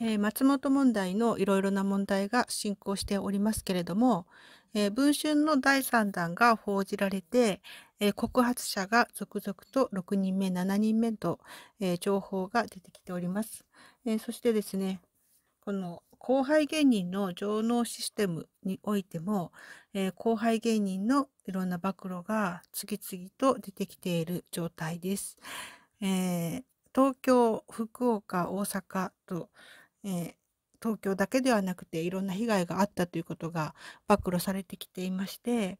えー、松本問題のいろいろな問題が進行しておりますけれども、えー、文春の第3弾が報じられて、えー、告発者が続々と6人目、7人目と、え情報が出てきております、えそしてですね、この後輩芸人の上納システムにおいても、え後輩芸人のいろんな暴露が次々と出てきている状態です。え東京、福岡、大阪と、えー、東京だけではなくていろんな被害があったということが暴露されてきていまして、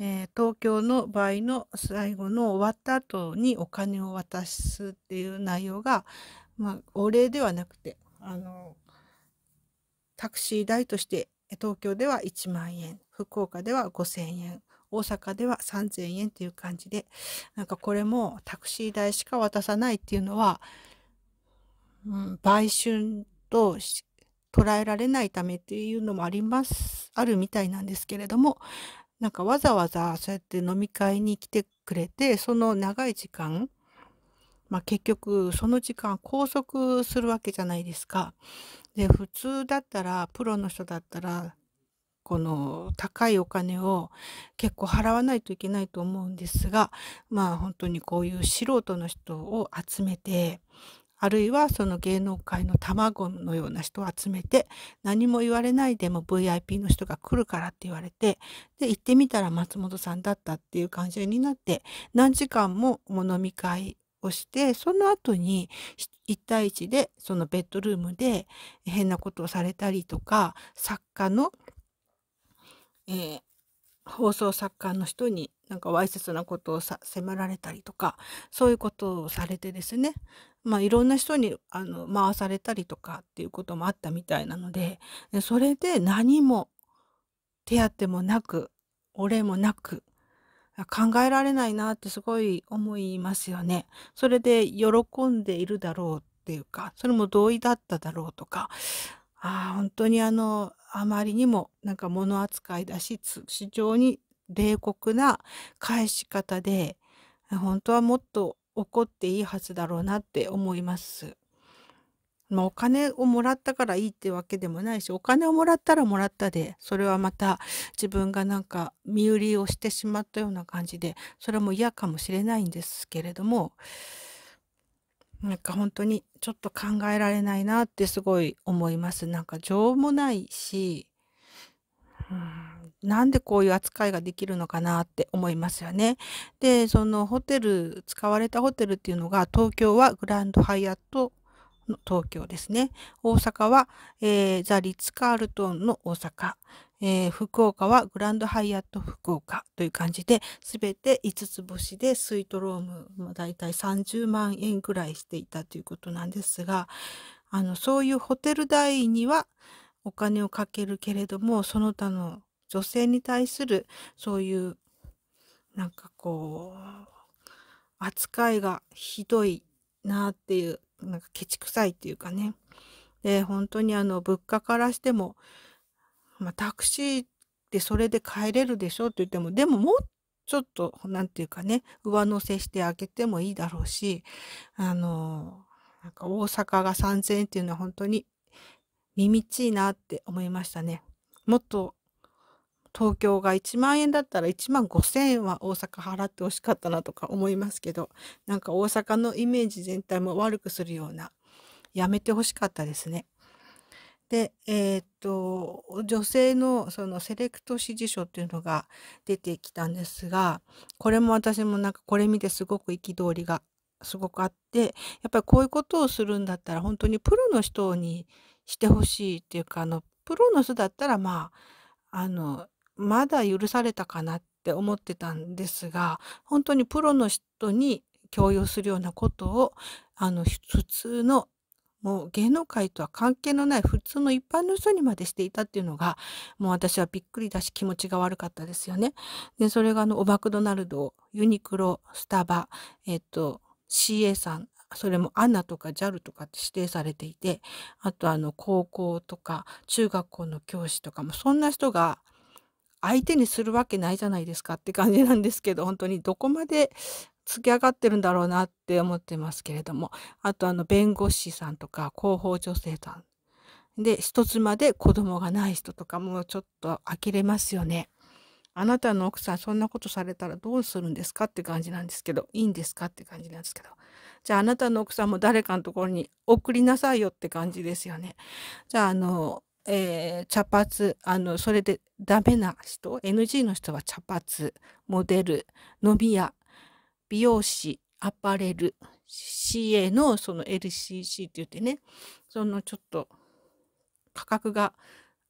えー、東京の場合の最後の終わった後にお金を渡すっていう内容が、まあ、お礼ではなくてあのタクシー代として東京では1万円福岡では5,000円大阪では3,000円っていう感じでなんかこれもタクシー代しか渡さないっていうのはうん、売春と捉えられないためっていうのもありますあるみたいなんですけれどもなんかわざわざそうやって飲み会に来てくれてその長い時間、まあ、結局その時間拘束するわけじゃないですか。で普通だったらプロの人だったらこの高いお金を結構払わないといけないと思うんですがまあ本当にこういう素人の人を集めてあるいはその芸能界の卵のような人を集めて何も言われないでも VIP の人が来るからって言われてで行ってみたら松本さんだったっていう感じになって何時間も飲み会をしてその後に1対1でそのベッドルームで変なことをされたりとか作家の、えー、放送作家の人になんかわいせつなことをさ迫られたりとかそういうことをされてですねまあ、いろんな人にあの回されたりとかっていうこともあったみたいなのでそれで何も手当もなくお礼もなく考えられないなってすごい思いますよね。それで喜んでいるだろうっていうかそれも同意だっただろうとかあ本当にあのあまりにもなんか物扱いだし非常に冷酷な返し方で本当はもっと起こっていいはずだろうなって思います。まあ、お金をもらったからいいってわけでもないしお金をもらったらもらったでそれはまた自分がなんか身売りをしてしまったような感じでそれも嫌かもしれないんですけれどもなんか本当にちょっと考えられないなってすごい思います。なんか情もないし、うんなんでこういう扱いができるのかなって思いますよね。で、そのホテル、使われたホテルっていうのが、東京はグランドハイアットの東京ですね。大阪は、えー、ザ・リッツ・カールトンの大阪。えー、福岡はグランドハイアット福岡という感じで、すべて5つ星でスイートローム、まあ、だいたい30万円ぐらいしていたということなんですが、あの、そういうホテル代にはお金をかけるけれども、その他の女性に対するそういうなんかこう扱いがひどいなっていうなんかケチくさいっていうかねで本当にあの物価からしても、まあ、タクシーでそれで帰れるでしょって言ってもでももっちょっと何て言うかね上乗せしてあげてもいいだろうしあのなんか大阪が3,000円っていうのは本当にみみちいなって思いましたね。もっと東京が1万円だったら1万5,000円は大阪払ってほしかったなとか思いますけどなんか大阪のイメージ全体も悪くするようなやめてほしかったですね。で、えー、っと女性のそのセレクト支持書っていうのが出てきたんですがこれも私もなんかこれ見てすごく憤りがすごくあってやっぱりこういうことをするんだったら本当にプロの人にしてほしいっていうかあのプロの人だったらまああのまだ許されたかなって思ってたんですが本当にプロの人に強要するようなことをあの普通のもう芸能界とは関係のない普通の一般の人にまでしていたっていうのがもう私はびっくりだし気持ちが悪かったですよね。でそれがあのおマクドナルドユニクロスタバ、えっと、CA さんそれもアナとか JAL とかって指定されていてあとあの高校とか中学校の教師とかもそんな人が相手にするわけないじゃないですかって感じなんですけど本当にどこまで突き上がってるんだろうなって思ってますけれどもあとあの弁護士さんとか広報女性さんで一つまで子供がない人とかもちょっと呆れますよね。あなたの奥さんそんなことされたらどうするんですかって感じなんですけどいいんですかって感じなんですけどじゃああなたの奥さんも誰かのところに送りなさいよって感じですよね。じゃああのえー、茶髪あのそれでダメな人 NG の人は茶髪モデル飲み屋美容師アパレル CA のその LCC って言ってねそのちょっと価格が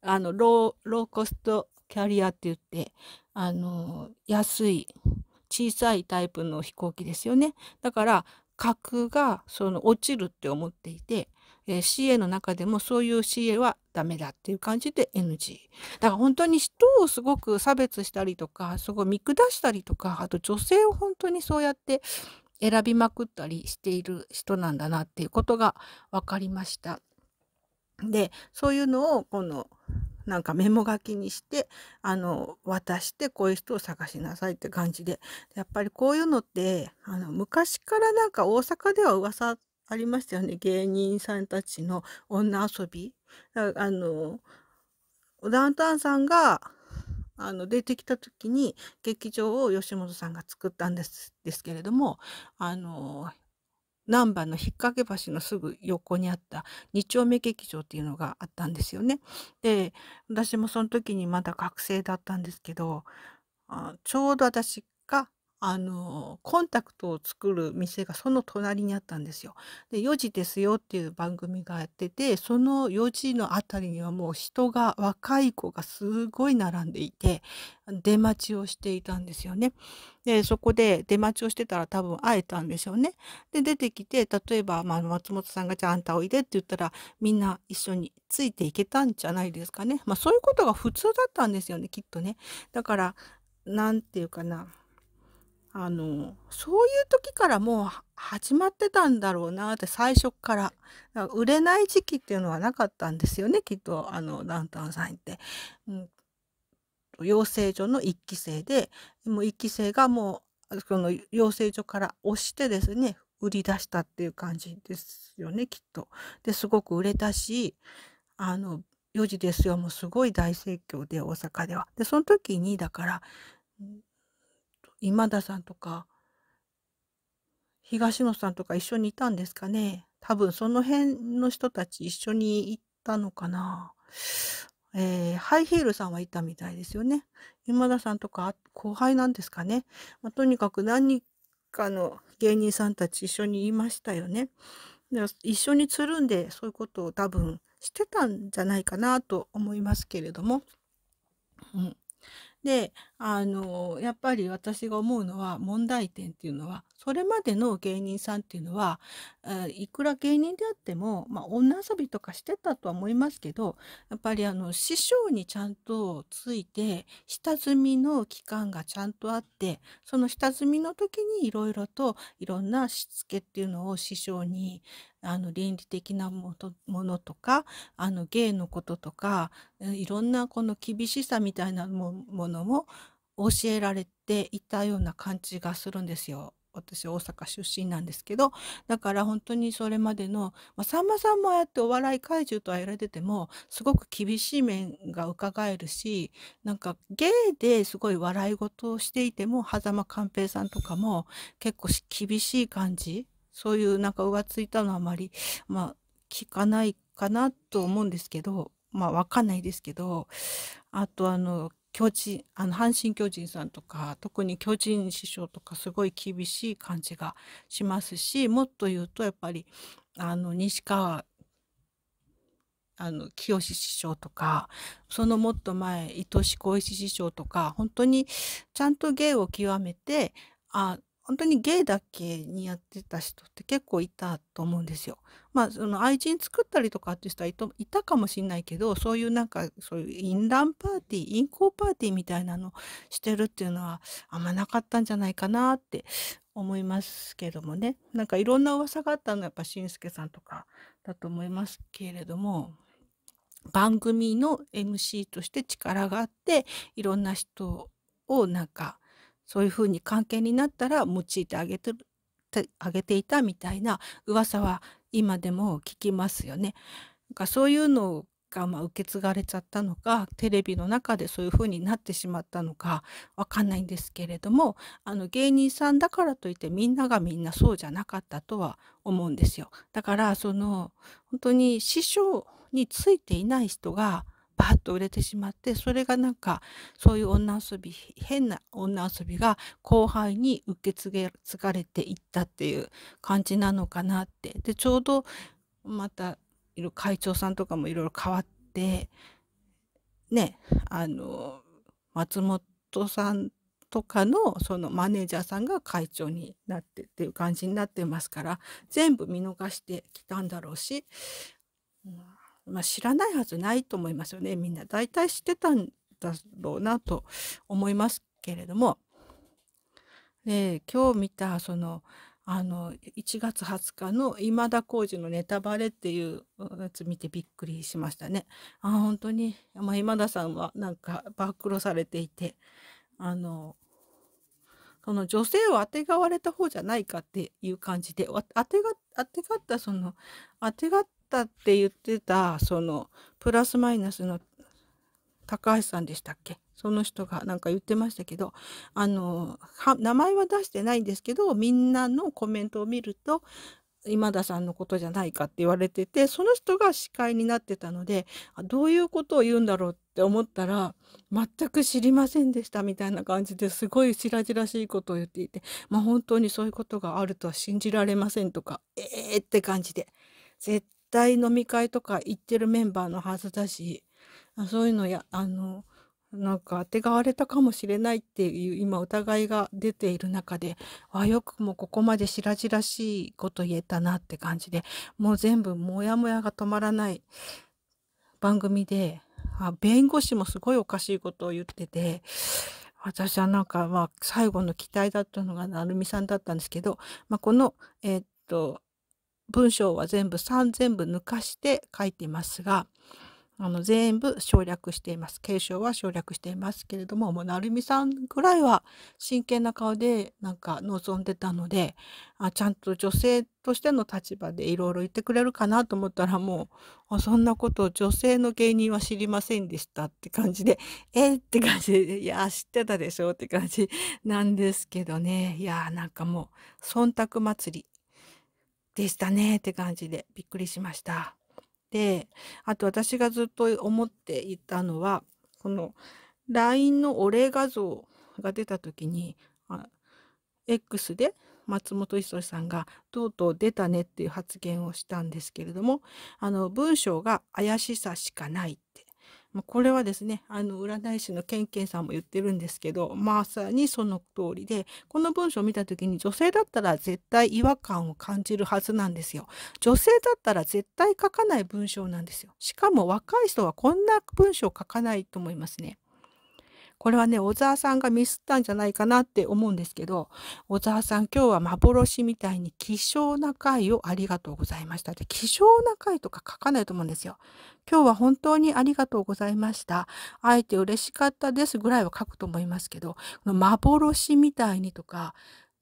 あのローコストキャリアって言ってあの安い小さいタイプの飛行機ですよねだから格がその落ちるって思っていてえー、CA の中でもそういう CA はダメだっていう感じで NG。だから本当に人をすごく差別したりとか、すごい見下したりとか、あと女性を本当にそうやって選びまくったりしている人なんだなっていうことが分かりました。で、そういうのをこのなんかメモ書きにしてあの渡してこういう人を探しなさいって感じでやっぱりこういうのってあの昔からなんか大阪では噂ありましたよね芸人さんたちの女遊び。あのダウンタウンさんがあの出てきた時に劇場を吉本さんが作ったんですですけれどもあの難波の引っ掛け橋のすぐ横にあった2丁目劇場っていうのがあったんですよね。で私もその時にまだ学生だったんですけどあちょうど私があのコンタクトを作る店がその隣にあったんですよ。で4時ですよっていう番組がやっててその4時のあたりにはもう人が若い子がすごい並んでいて出待ちをしていたんですよね。でそこで出待ちをしてたら多分会えたんでしょうね。で出てきて例えば、まあ、松本さんが「じゃああんたおいで」って言ったらみんな一緒についていけたんじゃないですかね。まあ、そういうことが普通だったんですよねきっとね。だから何て言うかなあのそういう時からもう始まってたんだろうなって最初からから売れない時期っていうのはなかったんですよねきっとあのダウンタウンさんって。うん、養成所の1期生でもう1期生がもうその養成所から押してですね売り出したっていう感じですよねきっと。ですごく売れたしあの4時ですよもうすごい大盛況で大阪では。でその時にだから今田さんとか東野さんとか一緒にいたんですかね多分その辺の人たち一緒に行ったのかな、えー、ハイヒールさんはいたみたいですよね今田さんとか後輩なんですかね、まあ、とにかく何かの芸人さんたち一緒にいましたよねで一緒につるんでそういうことを多分してたんじゃないかなと思いますけれども、うん、であのやっぱり私が思うのは問題点っていうのはそれまでの芸人さんっていうのは、えいくら芸人であっても、まあ、女遊びとかしてたとは思いますけどやっぱりあの師匠にちゃんとついて下積みの期間がちゃんとあってその下積みの時にいろいろといろんなしつけっていうのを師匠にあの倫理的なものとかあの芸のこととかいろんなこの厳しさみたいなものも教えられていたような感じがするんですよ。私大阪出身なんですけどだから本当にそれまでの、まあ、さんまさんもああやってお笑い怪獣とは言われててもすごく厳しい面がうかがえるしなんか芸ですごい笑い事をしていても狭間寛平さんとかも結構厳しい感じそういうなんか浮ついたのはあまり、まあ、聞かないかなと思うんですけどまあ分かんないですけどあとあの巨人あの阪神・巨人さんとか特に巨人師匠とかすごい厳しい感じがしますしもっと言うとやっぱりあの西川あの清志師匠とかそのもっと前糸志小石師匠とか本当にちゃんと芸を極めてあ本当にゲイだけにやってた人って結構いたと思うんですよ。まあその愛人作ったりとかって人はいたかもしんないけどそういうなんかそういうインランパーティーインコーパーティーみたいなのしてるっていうのはあんまなかったんじゃないかなって思いますけどもねなんかいろんな噂があったのはやっぱしんすけさんとかだと思いますけれども番組の MC として力があっていろんな人をなんかそういうふうに関係になったら用いてあげてあげていたみたいな噂は今でも聞きますよね。なんかそういうのがま受け継がれちゃったのかテレビの中でそういう風になってしまったのかわかんないんですけれどもあの芸人さんだからといってみんながみんなそうじゃなかったとは思うんですよ。だからその本当に師匠についていない人がバーッと売れてしまってそれがなんかそういう女遊び変な女遊びが後輩に受け継げ継がれていったっていう感じなのかなってでちょうどまた会長さんとかもいろいろ変わってねあの松本さんとかのそのマネージャーさんが会長になってっていう感じになってますから全部見逃してきたんだろうし、うんまあ、知らないはずないと思いますよねみんな大体知ってたんだろうなと思いますけれども、え今日見たそのあの1月20日の今田耕司のネタバレっていうやつ見てびっくりしましたね。あ本当に、まあ、今田さんはなんか暴露されていてあのその女性をあてがわれた方じゃないかっていう感じであてがあてがったそのあてがっったって言ってた、その、プラスマイナスの高橋さんでしたっけその人がなんか言ってましたけど、あの、名前は出してないんですけど、みんなのコメントを見ると、今田さんのことじゃないかって言われてて、その人が司会になってたので、どういうことを言うんだろうって思ったら、全く知りませんでしたみたいな感じですごい白々しいことを言っていて、まあ、本当にそういうことがあるとは信じられませんとか、ええー、って感じで、絶対飲み会とか行ってるメンバーのはずだし、そういうのや、あの、なんかあてがわれたかもしれないっていう今疑いが出ている中で、あよくもここまで白々しいこと言えたなって感じで、もう全部モヤモヤが止まらない番組で、あ弁護士もすごいおかしいことを言ってて、私はなんかまあ最後の期待だったのが成美さんだったんですけど、まあ、この、えー、っと、文章は全部3全部抜かして書いていますがあの全部省略しています継承は省略していますけれどももう成美さんぐらいは真剣な顔でなんか望んでたのであちゃんと女性としての立場でいろいろ言ってくれるかなと思ったらもうそんなこと女性の芸人は知りませんでしたって感じで えって感じでいや知ってたでしょって感じなんですけどねいやなんかもう忖度祭りでしたねって感じでびっくりしました。で、あと私がずっと思っていたのは、この LINE のお礼画像が出た時に、X で松本一さんがとうとう出たねっていう発言をしたんですけれども、あの文章が怪しさしかないってまあ、これはですねあの占い師のケンケンさんも言ってるんですけどまさにその通りでこの文章を見た時に女性だったら絶対違和感を感じるはずなんですよ。女性だったら絶対書かない文章なんですよ。しかも若い人はこんな文章を書かないと思いますね。これはね、小沢さんがミスったんじゃないかなって思うんですけど、小沢さん今日は幻みたいに希少な回をありがとうございましたで、希少な回とか書かないと思うんですよ。今日は本当にありがとうございました。あえて嬉しかったですぐらいは書くと思いますけど、この幻みたいにとか、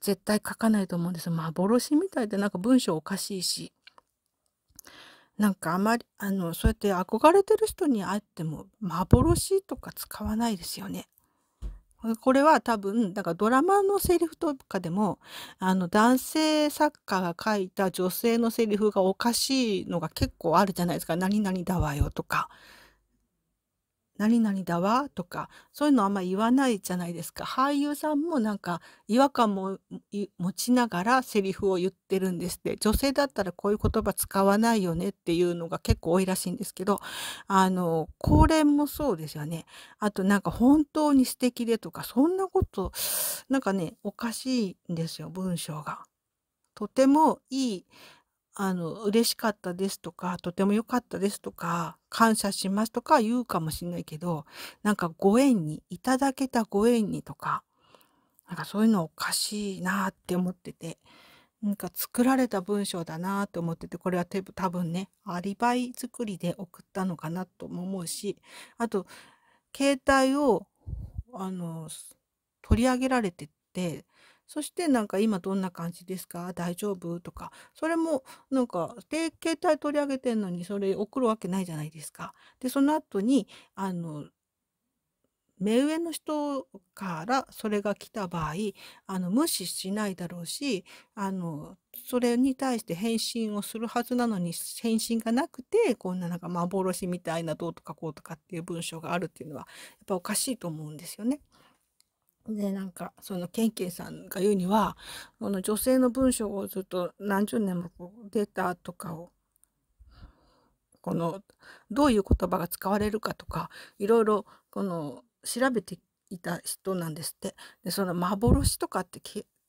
絶対書かないと思うんです幻みたいでなんか文章おかしいし。なんかあまり、あの、そうやって憧れてる人に会っても、幻とか使わないですよね。これは多分、だからドラマのセリフとかでも、あの、男性作家が書いた女性のセリフがおかしいのが結構あるじゃないですか。何々だわよとか、何々だわとかそういうのあんま言わないじゃないですか俳優さんもなんか違和感も持ちながらセリフを言ってるんですって女性だったらこういう言葉使わないよねっていうのが結構多いらしいんですけどあの高齢もそうですよねあとなんか本当に素敵でとかそんなことなんかねおかしいんですよ文章が。とてもいいあの嬉しかったですとかとても良かったですとか感謝しますとか言うかもしんないけどなんかご縁にいただけたご縁にとかなんかそういうのおかしいなって思っててなんか作られた文章だなって思っててこれは多分ねアリバイ作りで送ったのかなとも思うしあと携帯をあの取り上げられてってそしてなんか今どんな感じですか大丈夫とかそれもなんかで携帯取り上げてんのにそれ送るわけないじゃないですか。でその後にあの目上の人からそれが来た場合あの無視しないだろうしあのそれに対して返信をするはずなのに返信がなくてこんななんか幻みたいなどうとかこうとかっていう文章があるっていうのはやっぱおかしいと思うんですよね。でなんかそのケンケンさんが言うにはこの女性の文章をずっと何十年もこうデータとかをこのどういう言葉が使われるかとかいろいろこの調べていた人なんですってでその幻とかって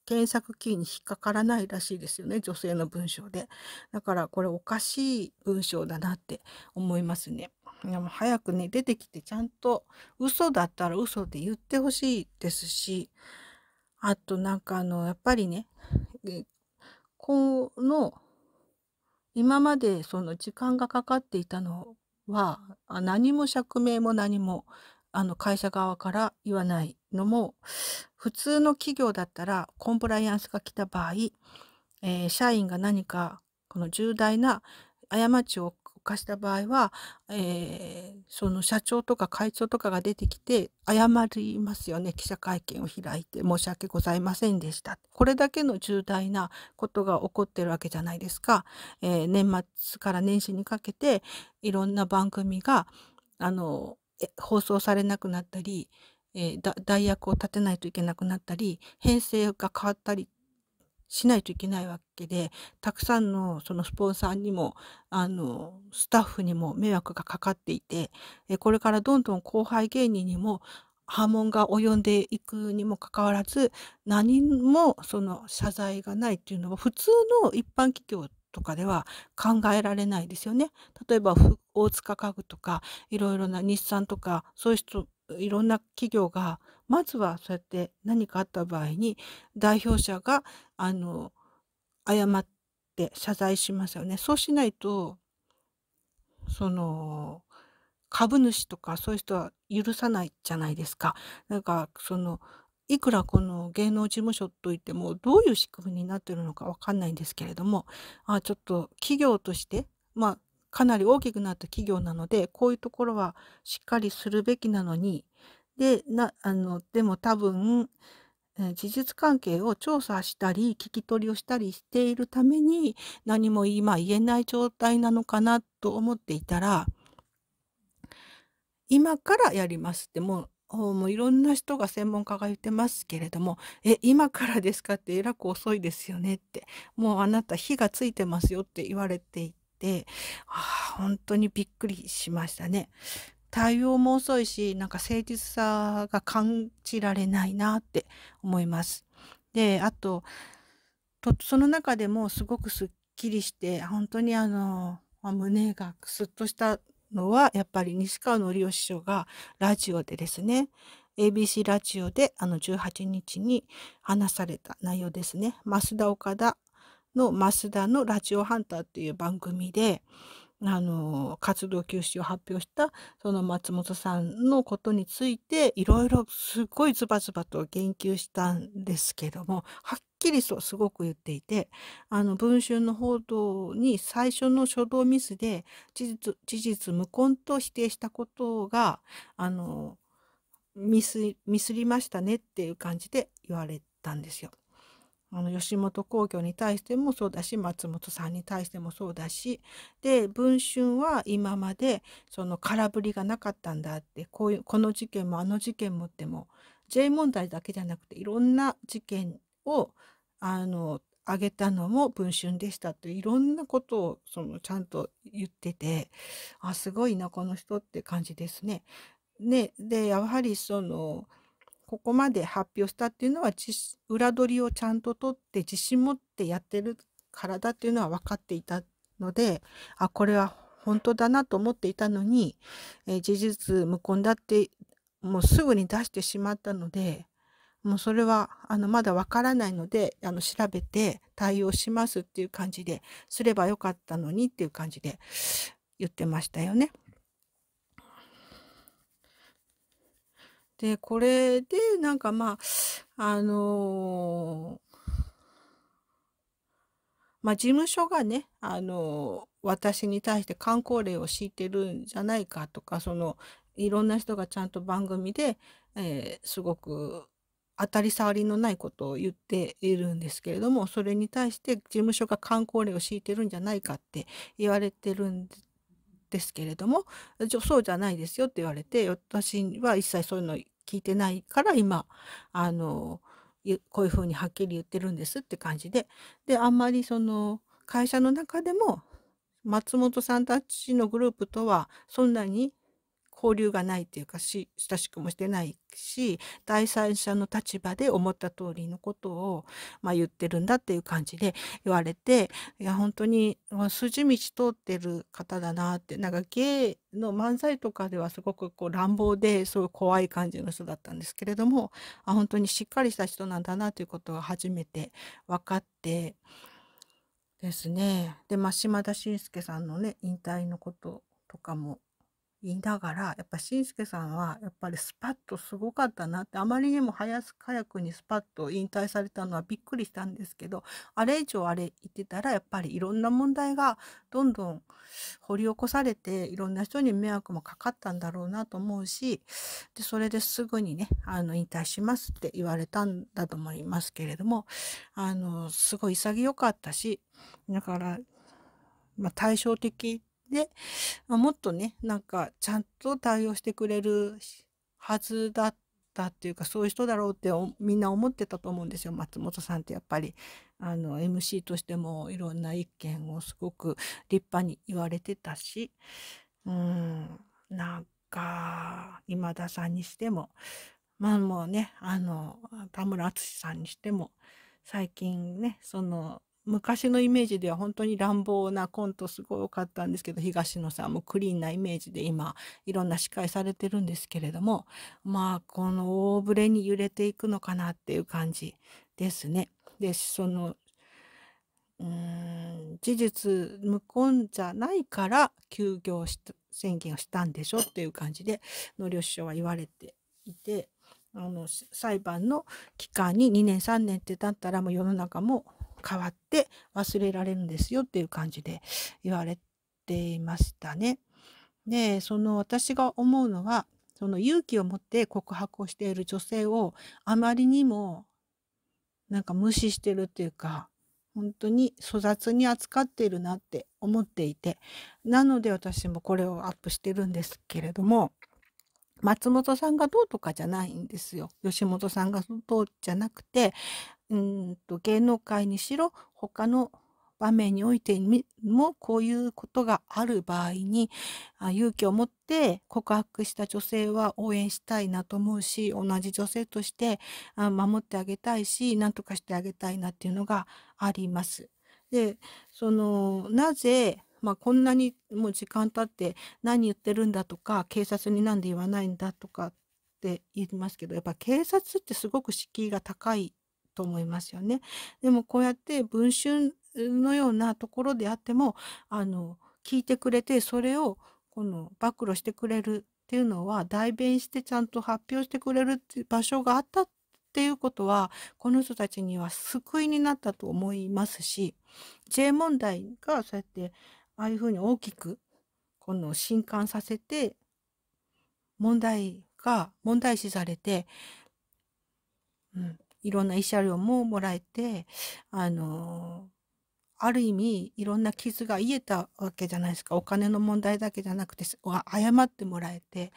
検索キーに引っかからないらしいですよね女性の文章でだからこれおかしい文章だなって思いますね。いやもう早くね、出てきてちゃんと嘘だったら嘘で言ってほしいですし、あとなんかあの、やっぱりね、この、今までその時間がかかっていたのは、何も釈明も何も、あの会社側から言わないのも、普通の企業だったらコンプライアンスが来た場合、えー、社員が何かこの重大な過ちを犯した場合は、えー、その社長とか会長とかが出てきて謝りますよね記者会見を開いて申し訳ございませんでしたこれだけの重大なことが起こってるわけじゃないですか、えー、年末から年始にかけていろんな番組があの放送されなくなったり、えー、代役を立てないといけなくなったり編成が変わったりしないといけないわけでたくさんのそのスポンサーにもあのスタッフにも迷惑がかかっていてこれからどんどん後輩芸人にも波紋が及んでいくにもかかわらず何もその謝罪がないっていうのは普通の一般企業とかでは考えられないですよね。例えば大塚家具とかいろいろな日産とかそういう人いろんな企業がまずはそうやって何かあった場合に代表者があの謝って謝罪しますよね。そうしないとその株主とかそういう人は許さないじゃないですか。なんかそのいくらこの芸能事務所といってもどういう仕組みになってるのかわかんないんですけれどもあちょっと企業としてまあかなり大きくなった企業なのでこういうところはしっかりするべきなのにでなあのでも多分事実関係を調査したり聞き取りをしたりしているために何も今言えない状態なのかなと思っていたら今からやりますってもうもういろんな人が専門家が言ってますけれども「え今からですか?」ってえらく遅いですよねってもうあなた火がついてますよって言われていてあ本当にびっくりしましたね。対応も遅いしなんか誠実さが感じられないなって思います。であとその中でもすごくすっきりして本当にあの胸がくすっとしたのはやっぱり西川のりお師匠がラジオでですね ABC ラジオであの18日に話された内容ですね増田岡田の増田のラジオハンターっていう番組で、あの、活動休止を発表した、その松本さんのことについて、いろいろすごいズバズバと言及したんですけども、はっきりとすごく言っていて、あの、文春の報道に最初の初動ミスで、事実、事実無根と否定したことが、あの、ミス、ミスりましたねっていう感じで言われたんですよ。あの吉本興業に対してもそうだし松本さんに対してもそうだしで「文春」は今までその空振りがなかったんだってこういうこの事件もあの事件もっても J 問題だけじゃなくていろんな事件をあの挙げたのも「文春」でしたっていろんなことをそのちゃんと言っててあすごいなこの人って感じですね。ねでやはりそのここまで発表したっていうのは裏取りをちゃんと取って自信持ってやってるからだっていうのは分かっていたのであこれは本当だなと思っていたのに、えー、事実無根だってもうすぐに出してしまったのでもうそれはあのまだわからないのであの調べて対応しますっていう感じですればよかったのにっていう感じで言ってましたよね。で、これで、なんかまあ、あのー、まあ、事務所がね、あのー、私に対して観光令を敷いてるんじゃないかとか、その、いろんな人がちゃんと番組で、えー、すごく当たり障りのないことを言っているんですけれどもそれに対して事務所が観光令を敷いてるんじゃないかって言われてるんですけれどもそうじゃないですよって言われて私は一切そういうの聞いてないから今あのこういうふうにはっきり言ってるんですって感じでであんまりその会社の中でも松本さんたちのグループとはそんなに交流がないというかし親しくもしてないし第三者の立場で思った通りのことを、まあ、言ってるんだっていう感じで言われていや本当に筋道通ってる方だなってなんか芸の漫才とかではすごくこう乱暴ですごい怖い感じの人だったんですけれどもあ本当にしっかりした人なんだなということが初めて分かって。ですね。で、まあ、島田紳介さんのね、引退のこととかも言いながらやっぱしんすけさんはやっぱりスパッとすごかったなってあまりにも早くにスパッと引退されたのはびっくりしたんですけどあれ以上あれ言ってたらやっぱりいろんな問題がどんどん掘り起こされていろんな人に迷惑もかかったんだろうなと思うしでそれですぐにねあの引退しますって言われたんだと思いますけれどもあのすごい潔かったしだから、まあ、対照的で、もっとね、なんかちゃんと対応してくれるはずだったっていうか、そういう人だろうってみんな思ってたと思うんですよ。松本さんってやっぱり、あの、MC としてもいろんな意見をすごく立派に言われてたし、うん、なんか、今田さんにしても、まあもうね、あの、田村淳さんにしても、最近ね、その、昔のイメージでは本当に乱暴なコントすごい多かったんですけど東野さんもクリーンなイメージで今いろんな司会されてるんですけれどもまあこの大ぶれに揺れていくのかなっていう感じですね。でそのうん事実無根じゃないから休業した宣言をしたんでしょっていう感じで農林首相は言われていてあの裁判の期間に2年3年ってだったらもう世の中も変わって忘れられるんですよっていう感じで言われていましたね。でその私が思うのはその勇気を持って告白をしている女性をあまりにもなんか無視してるっていうか本当に粗雑に扱っているなって思っていてなので私もこれをアップしてるんですけれども松本さんがどうとかじゃないんですよ。吉本さんがどうじゃなくて、うんと芸能界にしろ他の場面においてもこういうことがある場合に勇気を持って告白した女性は応援したいなと思うし同じ女性として守ってあげたいし何とかしてあげたいなっていうのがあります。でそのなぜまあ、こんなにもう時間経って何言ってるんだとか警察になんで言わないんだとかって言いますけどやっぱ警察ってすごく敷居が高いと思いますよね。でもこうやって文春のようなところであってもあの聞いてくれてそれをこの暴露してくれるっていうのは代弁してちゃんと発表してくれるって場所があったっていうことはこの人たちには救いになったと思いますし J 問題がそうやってああいうふうに大きくこの震撼させて問題が問題視されて、うん、いろんな慰謝料ももらえてあのある意味いろんな傷が癒えたわけじゃないですかお金の問題だけじゃなくて謝ってもらえて、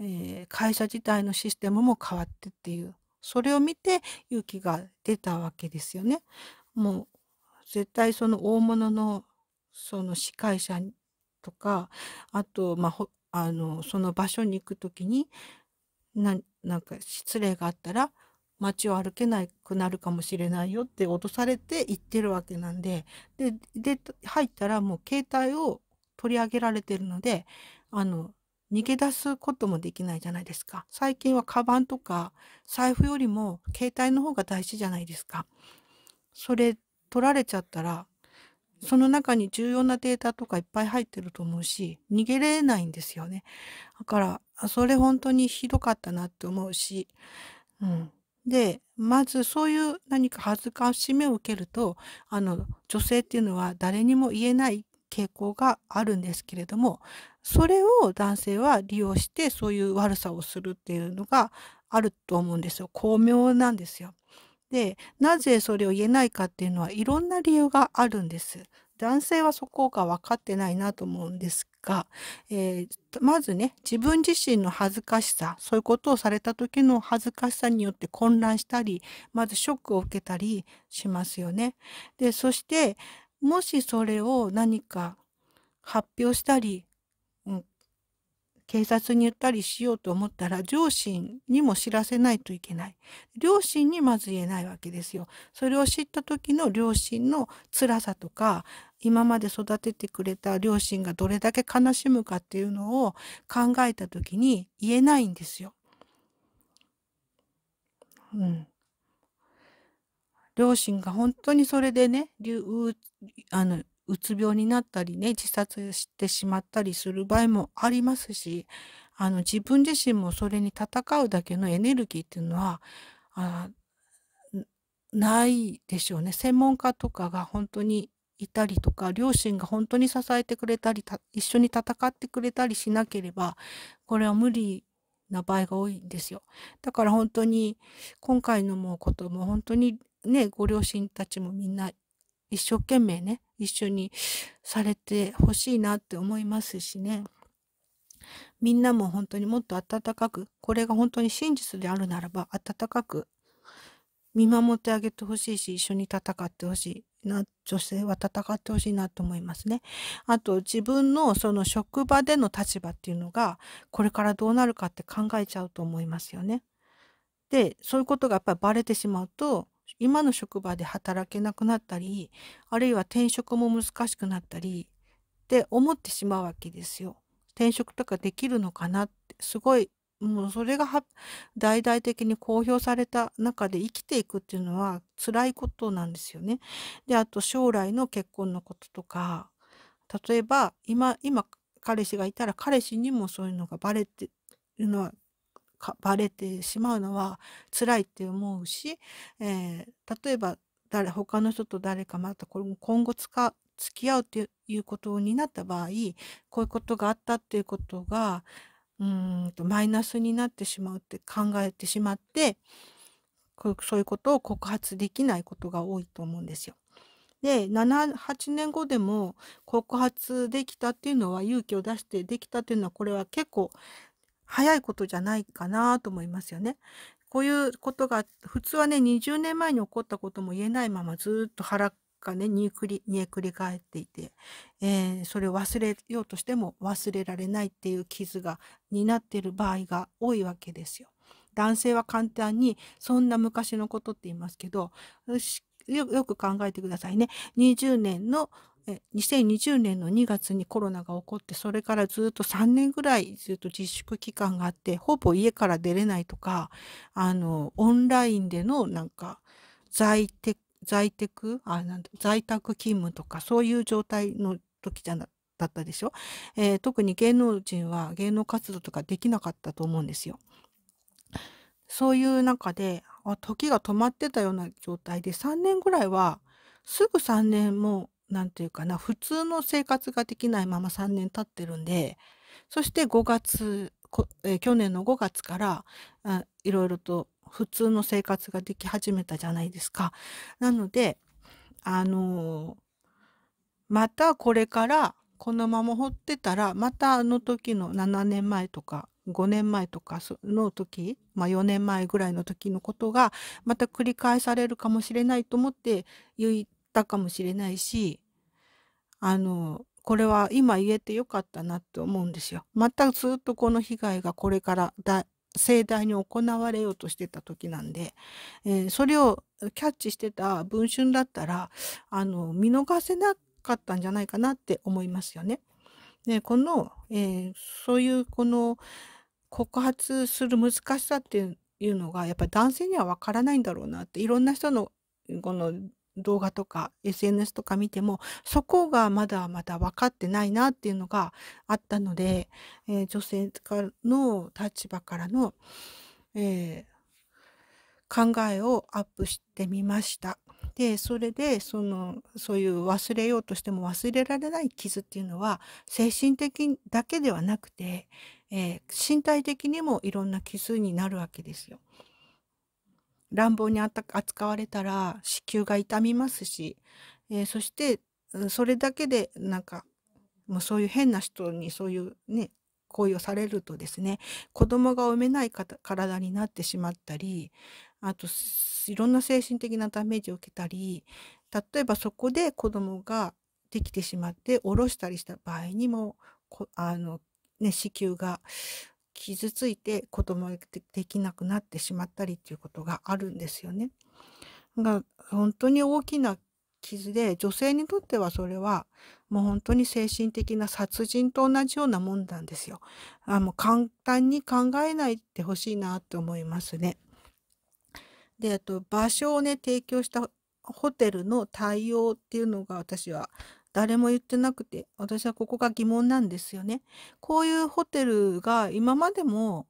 えー、会社自体のシステムも変わってっていうそれを見て勇気が出たわけですよね。もう絶対その大物のその司会者とかあと、まあ、ほあのその場所に行く時にななんか失礼があったら街を歩けなくなるかもしれないよって脅されて行ってるわけなんででで入ったらもう携帯を取り上げられてるのであの逃げ出すこともできないじゃないですか最近はカバンとか財布よりも携帯の方が大事じゃないですかそれ取られちゃったらその中に重要なデータとかいっぱい入ってると思うし、逃げれないんですよね。だから、それ本当にひどかったなって思うし、うん。で、まずそういう何か恥ずかしめを受けると、あの、女性っていうのは誰にも言えない傾向があるんですけれども、それを男性は利用してそういう悪さをするっていうのがあると思うんですよ。巧妙なんですよ。で、なぜそれを言えないかっていうのはいろんな理由があるんです。男性はそこが分かってないなと思うんですが、えー、まずね自分自身の恥ずかしさそういうことをされた時の恥ずかしさによって混乱したりまずショックを受けたりしますよね。でそしてもしそれを何か発表したり警察に言ったりしようと思ったら両親にも知らせないといけない。両親にまず言えないわけですよ。それを知った時の両親の辛さとか、今まで育ててくれた両親がどれだけ悲しむかっていうのを考えた時に言えないんですよ。うん。両親が本当にそれでね、あのうつ病になったりね、自殺してしまったりする場合もありますし、あの、自分自身もそれに戦うだけのエネルギーっていうのは、あないでしょうね。専門家とかが本当にいたりとか、両親が本当に支えてくれたり一緒に戦ってくれたりしなければ、これは無理な場合が多いんですよ。だから本当に、今回のもうことも本当にね、ご両親たちもみんな一生懸命ね一緒にされてほしいなって思いますしねみんなも本当にもっと温かくこれが本当に真実であるならば温かく見守ってあげてほしいし一緒に戦ってほしいな女性は戦ってほしいなと思いますね。あと自分のその職場での立場っていうのがこれからどうなるかって考えちゃうと思いますよね。でそういうことがやっぱりバレてしまうと今の職場で働けなくなったりあるいは転職も難しくなったりって思ってしまうわけですよ。転職とかできるのかなってすごいもうそれが大々的に公表された中で生きていくっていうのは辛いことなんですよね。であと将来の結婚のこととか例えば今今彼氏がいたら彼氏にもそういうのがバレてるのはバレてしまうのは辛いって思うし、えー、例えば誰他の人と誰かまたこれも今後使付き合うっていうことになった場合こういうことがあったっていうことがうんとマイナスになってしまうって考えてしまってそういうことを告発できないことが多いと思うんですよ。で78年後でも告発できたっていうのは勇気を出してできたっていうのはこれは結構早いことじゃないかなと思いますよね。こういうことが普通はね20年前に起こったことも言えないままずっと腹がね煮えくり煮えくり返っていて、えー、それを忘れようとしても忘れられないっていう傷がになってる場合が多いわけですよ。男性は簡単にそんな昔のことって言いますけどよく考えてくださいね。20年の2020年の2月にコロナが起こってそれからずっと3年ぐらいずっと自粛期間があってほぼ家から出れないとかあのオンラインでのなんか在宅在宅あなん在宅勤務とかそういう状態の時じゃなだったでしょ、えー、特に芸能人は芸能活動とかできなかったと思うんですよ。そういう中で時が止まってたような状態で3年ぐらいはすぐ3年も何ていうかな普通の生活ができないまま3年経ってるんでそして5月え去年の5月からいろいろと普通の生活ができ始めたじゃないですか。なのであのー、またこれからこのまま掘ってたらまたあの時の7年前とか5年前とかの時、まあ、4年前ぐらいの時のことがまた繰り返されるかもしれないと思って言いたかもしれないし、あの、これは今言えてよかったなって思うんですよ。またずっとこの被害がこれからだ盛大に行われようとしてた時なんで、えー、それをキャッチしてた文春だったら、あの、見逃せなかったんじゃないかなって思いますよね。で、この、えー、そういうこの告発する難しさっていうのが、やっぱり男性にはわからないんだろうなって、いろんな人のこの動画とか SNS とか見てもそこがまだまだ分かってないなっていうのがあったので、えー、女性からの立場からの、えー、考えをアップしてみました。でそれでそのそういう忘れようとしても忘れられない傷っていうのは精神的だけではなくて、えー、身体的にもいろんな傷になるわけですよ。乱暴に扱われたら子宮が痛みますし、えー、そしてそれだけでなんかもうそういう変な人にそういうね行為をされるとですね子供が産めない体になってしまったりあといろんな精神的なダメージを受けたり例えばそこで子供ができてしまっておろしたりした場合にもあの、ね、子宮が傷ついて子供ができなくなってしまったりっていうことがあるんですよね。が本当に大きな傷で女性にとってはそれはもう本当に精神的な殺人と同じようなもんなんですよ。あもう簡単に考えないってほしいなと思いますね。であと場所をね提供したホテルの対応っていうのが私は誰も言ってなくて私はここが疑問なんですよね。こういうホテルが今までも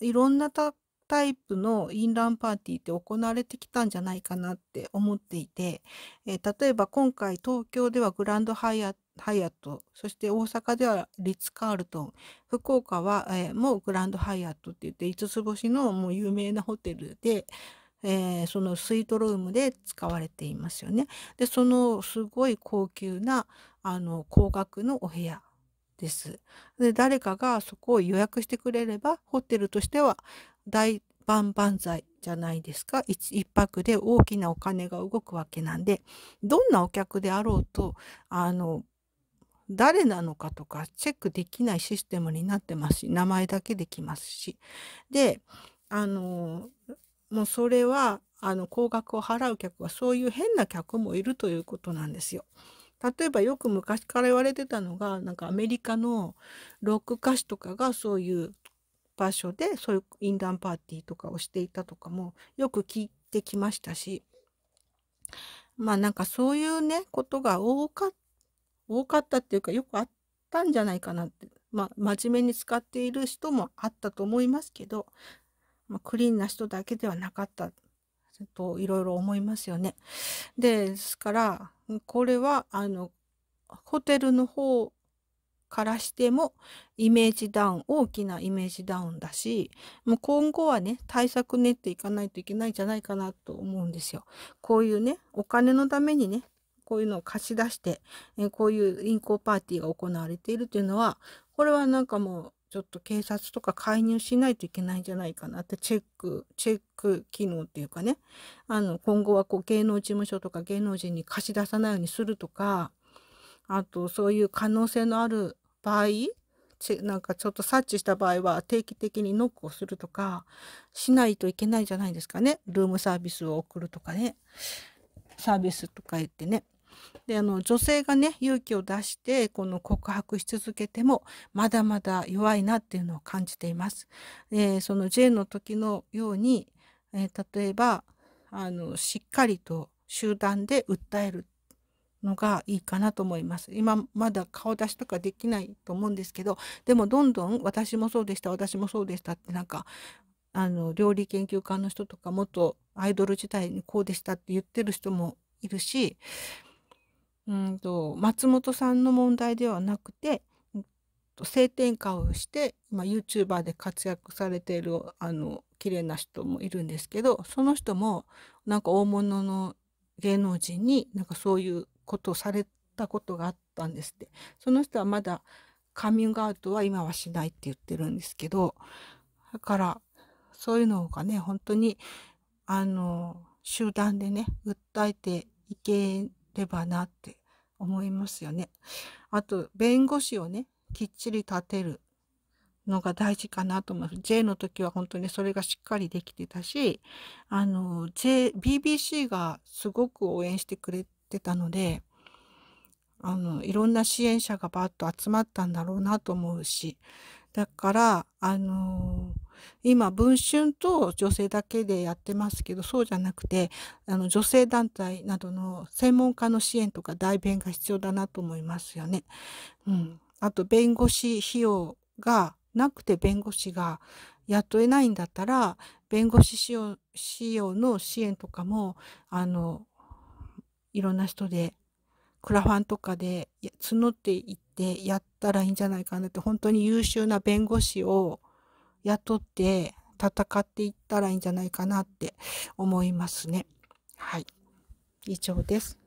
いろんなタイプのインランパーティーって行われてきたんじゃないかなって思っていて、えー、例えば今回東京ではグランドハイアットそして大阪ではリッツ・カールトン福岡は、えー、もうグランドハイアットって言って5つ星のもう有名なホテルでえー、そのスイートルームで使われていますよね。でそのすごい高級なあの高額のお部屋です。で誰かがそこを予約してくれればホテルとしては大万々歳じゃないですか 1, 泊で大きなお金が動くわけなんでどんなお客であろうとあの誰なのかとかチェックできないシステムになってますし名前だけできますしであのもうそれはあの高額を払う客はそういう変な客もいるということなんですよ。例えばよく昔から言われてたのがなんかアメリカのロック歌手とかがそういう場所でそういうインダンパーティーとかをしていたとかもよく聞いてきましたしまあなんかそういうねことが多かった多かったっていうかよくあったんじゃないかなって、まあ、真面目に使っている人もあったと思いますけどまあ、クリーンな人だけではなかったといろいろ思いますよね。ですからこれはあのホテルの方からしてもイメージダウン大きなイメージダウンだしもう今後はね対策練っていかないといけないんじゃないかなと思うんですよ。こういうねお金のためにねこういうのを貸し出して、えこういうインコパーティーが行われているというのはこれはなんかもうちょっと警察とか介入しないといけないんじゃないかなってチェック、チェック機能っていうかね、あの、今後はこう芸能事務所とか芸能人に貸し出さないようにするとか、あとそういう可能性のある場合、なんかちょっと察知した場合は定期的にノックをするとかしないといけないじゃないですかね。ルームサービスを送るとかね。サービスとか言ってね。であの女性がね勇気を出してこの告白し続けてもまだまだ弱いなっていうのを感じています。えその J の時のように、えー、例えばあのしっかりと集団で訴えるのがいいかなと思います。今まだ顔出しとかできないと思うんですけどでもどんどん私もそうでした私もそうでしたってなんかあの料理研究家の人とか元アイドル時代にこうでしたって言ってる人もいるしうんと松本さんの問題ではなくて、うん、と性転換をして今 YouTuber で活躍されているあの綺麗な人もいるんですけどその人もなんか大物の芸能人になんかそういうことをされたことがあったんですってその人はまだカミングアウトは今はしないって言ってるんですけどだからそういうのがね本当にあの集団でね訴えていければなって思いますよね。あと、弁護士をね、きっちり立てるのが大事かなと思います。J の時は本当にそれがしっかりできてたし、あの、J、BBC がすごく応援してくれてたので、あの、いろんな支援者がバーッと集まったんだろうなと思うし、だから、あのー、今、文春と女性だけでやってますけど、そうじゃなくて、あの、女性団体などの専門家の支援とか代弁が必要だなと思いますよね。うん。あと、弁護士費用がなくて弁護士が雇えないんだったら、弁護士使用、使用の支援とかも、あの、いろんな人でクラファンとかで募っていってやったらいいんじゃないかなって、本当に優秀な弁護士を雇って戦っていったらいいんじゃないかなって思いますね。はい。以上です。